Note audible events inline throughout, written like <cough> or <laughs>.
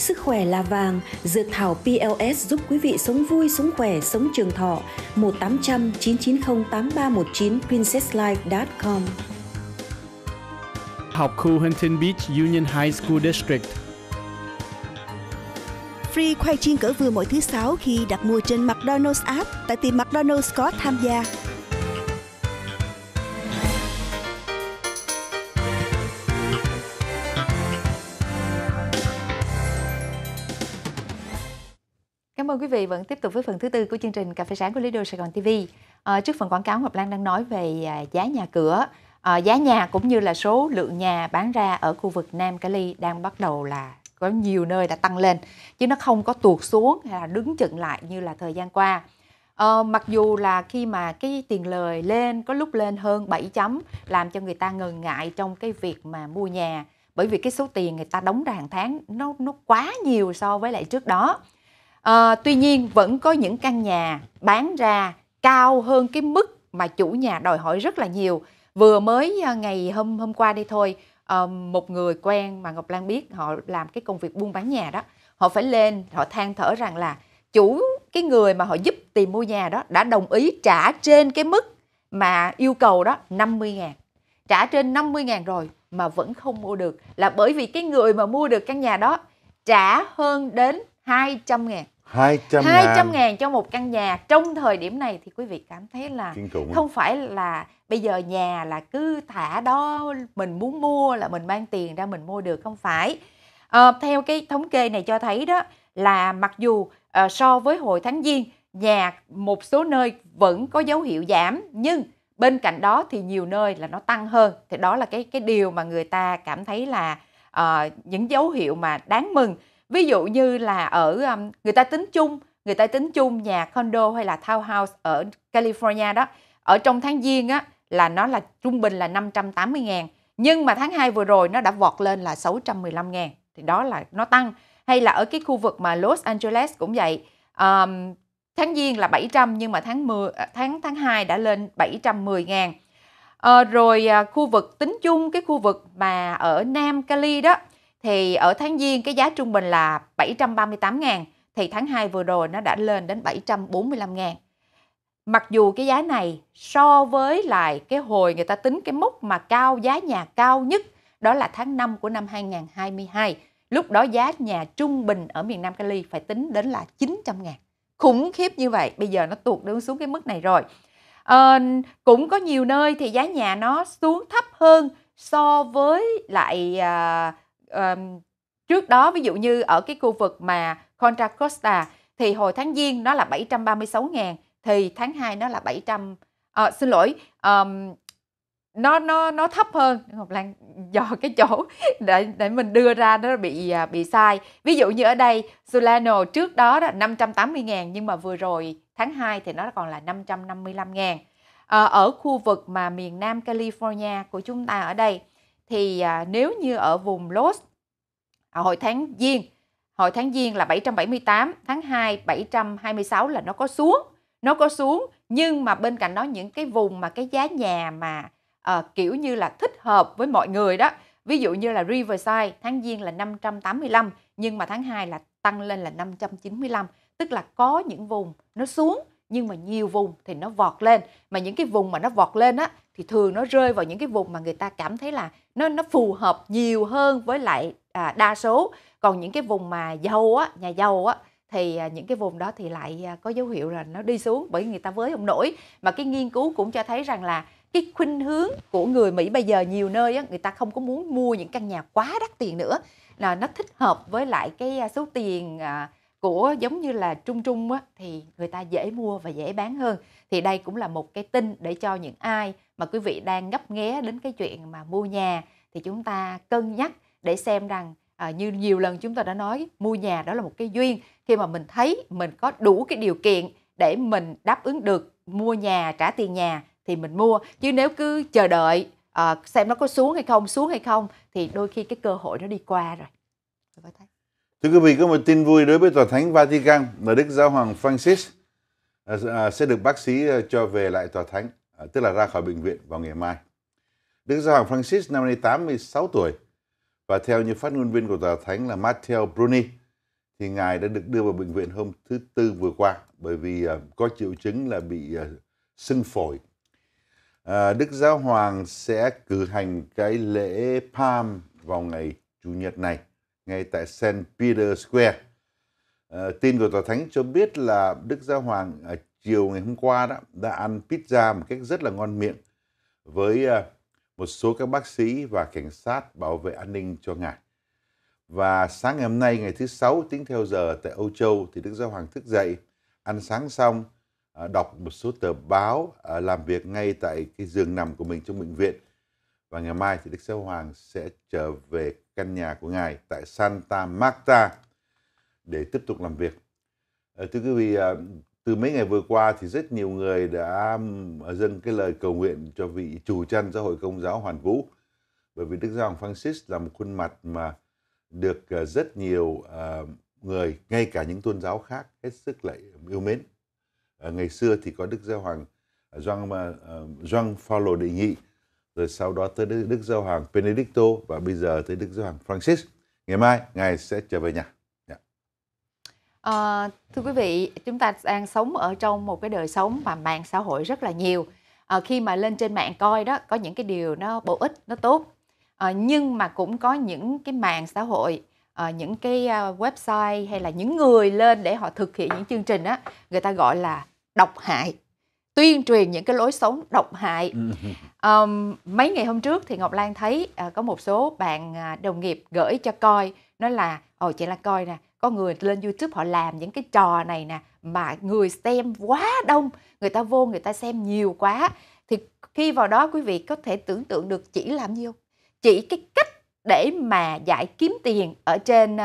Sức khỏe là vàng, dược thảo PLS giúp quý vị sống vui, sống khỏe, sống trường thọ. 1800 990 8319 princesslife.com Học khu Huntington Beach Union High School District Free khoai chiên cỡ vừa mỗi thứ sáu khi đặt mua trên McDonald's app tại tiệm McDonald's có tham gia. Cảm ơn quý vị vẫn tiếp tục với phần thứ tư của chương trình Cà phê sáng của Lido Sài Gòn TV. À, ờ, trước phần quảng cáo, Ngọc Lan đang nói về à, giá nhà cửa. À, giá nhà cũng như là số lượng nhà bán ra ở khu vực Nam Cali đang bắt đầu là có nhiều nơi đã tăng lên chứ nó không có tuột xuống hay là đứng chững lại như là thời gian qua. Ờ, mặc dù là khi mà cái tiền lời lên có lúc lên hơn 7 chấm làm cho người ta ngần ngại trong cái việc mà mua nhà bởi vì cái số tiền người ta đóng ra hàng tháng nó nó quá nhiều so với lại trước đó À, tuy nhiên vẫn có những căn nhà bán ra cao hơn cái mức mà chủ nhà đòi hỏi rất là nhiều. Vừa mới ờ, ngày hôm hôm qua đi thôi, ờ, một người quen mà Ngọc Lan biết họ làm cái công việc buôn bán nhà đó, họ phải lên họ than thở rằng là chủ cái người mà họ giúp tìm mua nhà đó đã đồng ý trả trên cái mức mà yêu cầu đó 50 ngàn. Trả trên 50 ngàn rồi mà vẫn không mua được là bởi vì cái người mà mua được căn nhà đó trả hơn đến 200 ngàn 200 ngàn. 200 ngàn cho một căn nhà trong thời điểm này thì quý vị cảm thấy là không phải là bây giờ nhà là cứ thả đó mình muốn mua là mình mang tiền ra mình mua được không phải à, theo cái thống kê này cho thấy đó là mặc dù à, so với hồi tháng giêng nhà một số nơi vẫn có dấu hiệu giảm nhưng bên cạnh đó thì nhiều nơi là nó tăng hơn thì đó là cái cái điều mà người ta cảm thấy là uh, những dấu hiệu mà đáng mừng ví dụ như là ở um, người ta tính chung người ta tính chung nhà condo hay là townhouse ở California đó ở trong tháng giêng á là nó là trung bình là 580 ngàn nhưng mà tháng 2 vừa rồi nó đã vọt lên là 615 ngàn thì đó là nó tăng hay là ở cái khu vực mà Los Angeles cũng vậy um, tháng giêng là 700 nhưng mà tháng 10 ờ, tháng tháng 2 đã lên 710 ngàn à, rồi à, khu vực tính chung cái khu vực mà ở Nam Cali đó thì ở tháng Giêng cái giá trung bình là 738 ngàn thì tháng 2 vừa rồi nó đã lên đến 745 ngàn. Mặc dù cái giá này so với lại cái hồi người ta tính cái mốc mà cao giá nhà cao nhất đó là tháng 5 của năm 2022. Lúc đó giá nhà trung bình ở miền Nam Cali phải tính đến là 900 ngàn. Khủng khiếp như vậy, bây giờ nó tuột đứng xuống cái mức này rồi. À, cũng có nhiều nơi thì giá nhà nó xuống thấp hơn so với lại à, um, trước đó ví dụ như ở cái khu vực mà Contra Costa thì hồi tháng giêng nó là 736 ngàn thì tháng 2 nó là 700 à, ờ, xin lỗi um, nó nó nó thấp hơn Ngọc Lan <laughs> do cái chỗ để để mình đưa ra nó bị à, bị sai ví dụ như ở đây Solano trước đó là 580 ngàn nhưng mà vừa rồi tháng 2 thì nó còn là 555 ngàn à, ở khu vực mà miền Nam California của chúng ta ở đây thì à, nếu như ở vùng Los à, hồi tháng Giêng hồi tháng Giêng là 778 tháng 2 726 là nó có xuống nó có xuống nhưng mà bên cạnh đó những cái vùng mà cái giá nhà mà à, kiểu như là thích hợp với mọi người đó ví dụ như là Riverside tháng Giêng là 585 nhưng mà tháng 2 là tăng lên là 595 tức là có những vùng nó xuống nhưng mà nhiều vùng thì nó vọt lên mà những cái vùng mà nó vọt lên á thì thường nó rơi vào những cái vùng mà người ta cảm thấy là nó nó phù hợp nhiều hơn với lại à, đa số còn những cái vùng mà giàu á nhà giàu á thì à, những cái vùng đó thì lại à, có dấu hiệu là nó đi xuống bởi người ta với không nổi mà cái nghiên cứu cũng cho thấy rằng là cái khuynh hướng của người Mỹ bây giờ nhiều nơi á, người ta không có muốn mua những căn nhà quá đắt tiền nữa là nó thích hợp với lại cái à, số tiền của giống như là trung trung á, thì người ta dễ mua và dễ bán hơn thì đây cũng là một cái tin để cho những ai mà quý vị đang ngấp nghé đến cái chuyện mà mua nhà thì chúng ta cân nhắc để xem rằng à, như nhiều lần chúng ta đã nói mua nhà đó là một cái duyên khi mà mình thấy mình có đủ cái điều kiện để mình đáp ứng được mua nhà trả tiền nhà thì mình mua chứ nếu cứ chờ đợi à, xem nó có xuống hay không xuống hay không thì đôi khi cái cơ hội nó đi qua rồi thưa quý vị có một tin vui đối với tòa thánh Vatican là Đức Giáo hoàng Francis à, à, sẽ được bác sĩ à, cho về lại tòa thánh À, tức là ra khỏi bệnh viện vào ngày mai. Đức Giáo hoàng Francis năm nay 86 tuổi và theo như phát ngôn viên của tòa thánh là Matteo Bruni thì ngài đã được đưa vào bệnh viện hôm thứ tư vừa qua bởi vì uh, có triệu chứng là bị uh, sưng phổi. Uh, Đức Giáo hoàng sẽ cử hành cái lễ Palm vào ngày chủ nhật này ngay tại St. Peter Square. Uh, tin của tòa thánh cho biết là Đức Giáo hoàng uh, chiều ngày hôm qua đó đã ăn pizza một cách rất là ngon miệng với à, một số các bác sĩ và cảnh sát bảo vệ an ninh cho ngài. Và sáng ngày hôm nay ngày thứ sáu tính theo giờ tại Âu Châu thì Đức Giáo Hoàng thức dậy, ăn sáng xong, à, đọc một số tờ báo, à, làm việc ngay tại cái giường nằm của mình trong bệnh viện. Và ngày mai thì Đức Giáo Hoàng sẽ trở về căn nhà của ngài tại Santa Marta để tiếp tục làm việc. Ờ, thưa quý vị, từ mấy ngày vừa qua thì rất nhiều người đã dâng cái lời cầu nguyện cho vị chủ trăn giáo hội công giáo Hoàn Vũ bởi vì Đức Giáo Hoàng Francis là một khuôn mặt mà được ờ, rất nhiều ờ, người ngay cả những tôn giáo khác hết sức lại yêu mến ờ, ngày xưa thì có Đức Giáo Hoàng Doan Doan Paulo đệ nhị rồi sau đó tới Đức Giáo Hoàng Benedicto và bây giờ tới Đức Giáo Hoàng Francis ngày mai ngài sẽ trở về nhà Ờ, thưa quý vị, chúng ta đang sống ở trong một cái đời sống mà mạng xã hội rất là nhiều. Ờ, khi mà lên trên mạng coi đó, có những cái điều nó bổ ích, nó tốt. Ờ, nhưng mà cũng có những cái mạng xã hội, ờ, những cái ờ, website hay là những người lên để họ thực hiện những chương trình á, người ta gọi là độc hại, tuyên truyền những cái lối sống độc hại. <laughs> Ờm, mấy ngày hôm trước thì Ngọc Lan thấy ờ, có một số bạn à, đồng nghiệp gửi cho coi, nói là, ồ chị Lan coi nè, có người lên youtube họ làm những cái trò này nè mà người xem quá đông người ta vô người ta xem nhiều quá thì khi vào đó quý vị có thể tưởng tượng được chỉ làm gì không chỉ cái cách để mà giải kiếm tiền ở trên uh,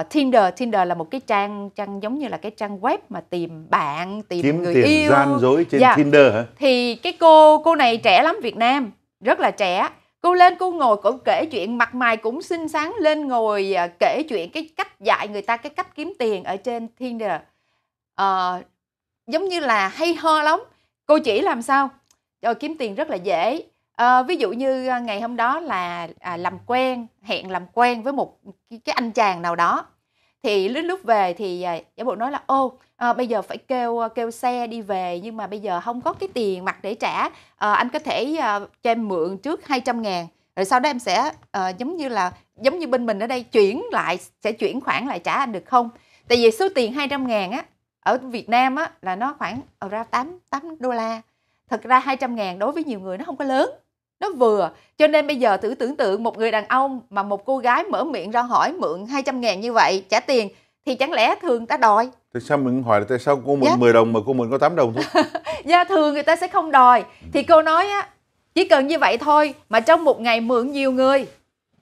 uh, Tinder Tinder là một cái trang trang giống như là cái trang web mà tìm bạn tìm Kiếm người tiền yêu gian dối trên yeah. Dạ. Tinder hả thì cái cô cô này trẻ lắm Việt Nam rất là trẻ cô lên cô ngồi cũng kể chuyện mặt mày cũng xinh xắn lên ngồi à, kể chuyện cái cách dạy người ta cái cách kiếm tiền ở trên Tinder à, giống như là hay ho lắm cô chỉ làm sao rồi kiếm tiền rất là dễ à, ví dụ như à, ngày hôm đó là à, làm quen hẹn làm quen với một cái anh chàng nào đó thì lúc lúc về thì à, giả bộ nói là ô à, bây giờ phải kêu ờ, kêu xe đi về nhưng mà bây giờ không có cái tiền mặt để trả à, anh có thể à, cho em mượn trước 200 ngàn rồi sau đó em sẽ à, giống như là giống như bên mình ở đây chuyển lại sẽ chuyển khoản lại trả anh được không tại vì số tiền 200 ngàn á ở Việt Nam á là nó khoảng ra 8 8 đô la thật ra 200 ngàn đối với nhiều người nó không có lớn nó vừa cho nên bây giờ thử tưởng tượng một người đàn ông mà một cô gái mở miệng ra hỏi mượn 200 ngàn như vậy trả tiền thì chẳng lẽ thường ta đòi tại sao mình hỏi là tại sao cô mượn dạ. 10 đồng mà cô mượn có 8 đồng thôi <laughs> dạ thường người ta sẽ không đòi thì cô nói á chỉ cần như vậy thôi mà trong một ngày mượn nhiều người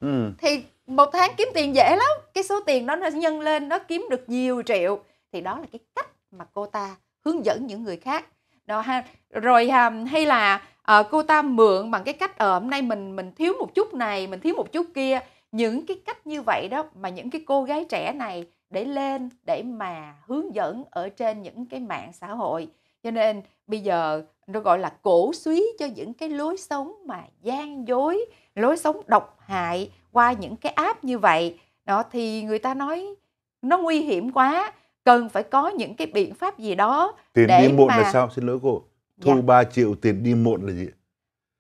ừ. thì một tháng kiếm tiền dễ lắm cái số tiền đó nó nhân lên nó kiếm được nhiều triệu thì đó là cái cách mà cô ta hướng dẫn những người khác đó ha rồi hay là à, cô ta mượn bằng cái cách ở ờ, hôm nay mình mình thiếu một chút này mình thiếu một chút kia những cái cách như vậy đó mà những cái cô gái trẻ này để lên để mà hướng dẫn ở trên những cái mạng xã hội cho nên bây giờ nó gọi là cổ suý cho những cái lối sống mà gian dối lối sống độc hại qua những cái app như vậy đó thì người ta nói nó nguy hiểm quá cần phải có những cái biện pháp gì đó tiền để đi muộn mà... là sao xin lỗi cô thu yeah. Dạ. 3 triệu tiền đi muộn là gì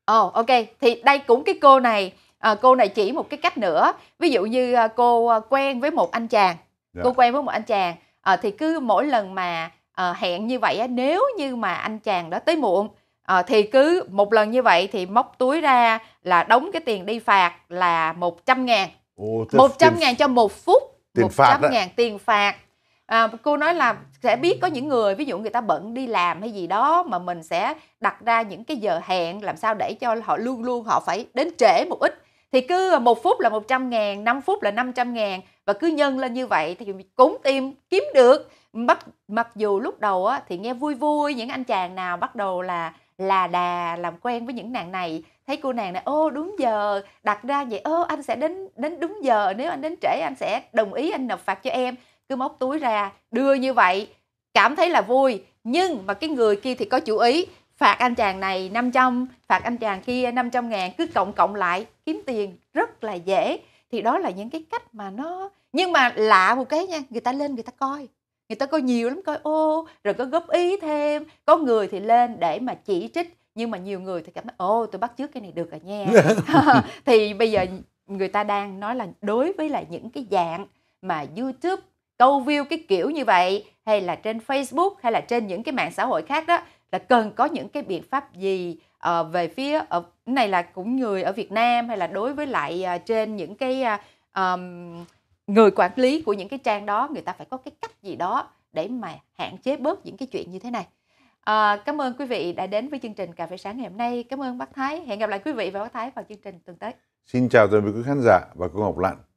Ồ oh, ok, thì đây cũng cái cô này à, cô này chỉ một cái cách nữa ví dụ như à, cô à, quen với một anh chàng yeah. Dạ. cô quen với một anh chàng à, thì cứ mỗi lần mà à, hẹn như vậy á, nếu như mà anh chàng đó tới muộn à, thì cứ một lần như vậy thì móc túi ra là đóng cái tiền đi phạt là 100 ngàn Ồ, 100 ngàn cho một phút tiền 100 phạt ngàn tiền phạt à, cô nói là sẽ biết có những người ví dụ người ta bận đi làm hay gì đó mà mình sẽ đặt ra những cái giờ hẹn làm sao để cho họ luôn luôn họ phải đến trễ một ít thì cứ một phút là 100 ngàn, 5 phút là 500 ngàn và cứ nhân lên như vậy thì cũng tìm kiếm được mặc mặc dù lúc đầu á, thì nghe vui vui những anh chàng nào bắt đầu là là đà làm quen với những nàng này thấy cô nàng này ô đúng giờ đặt ra vậy ô anh sẽ đến đến đúng giờ nếu anh đến trễ anh sẽ đồng ý anh nộp phạt cho em cứ móc túi ra đưa như vậy cảm thấy là vui nhưng mà cái người kia thì có chủ ý phạt anh chàng này 500 phạt anh chàng kia 500 ngàn cứ cộng cộng lại kiếm tiền rất là dễ thì đó là những cái cách mà nó nhưng mà lạ một cái nha người ta lên người ta coi người ta coi nhiều lắm coi ô rồi có góp ý thêm có người thì lên để mà chỉ trích nhưng mà nhiều người thì cảm thấy ô tôi bắt trước cái này được rồi nha <laughs> thì bây giờ người ta đang nói là đối với là những cái dạng mà youtube câu view cái kiểu như vậy hay là trên Facebook hay là trên những cái mạng xã hội khác đó là cần có những cái biện pháp gì uh, về phía ở này là cũng người ở Việt Nam hay là đối với lại uh, trên những cái uh, um, người quản lý của những cái trang đó người ta phải có cái cách gì đó để mà hạn chế bớt những cái chuyện như thế này. À, cảm ơn quý vị đã đến với chương trình Cà phê sáng ngày hôm nay. Cảm ơn bác Thái. Hẹn gặp lại quý vị và bác Thái vào chương trình tuần tới. Xin chào tạm biệt quý khán giả và cô Ngọc Lạnh.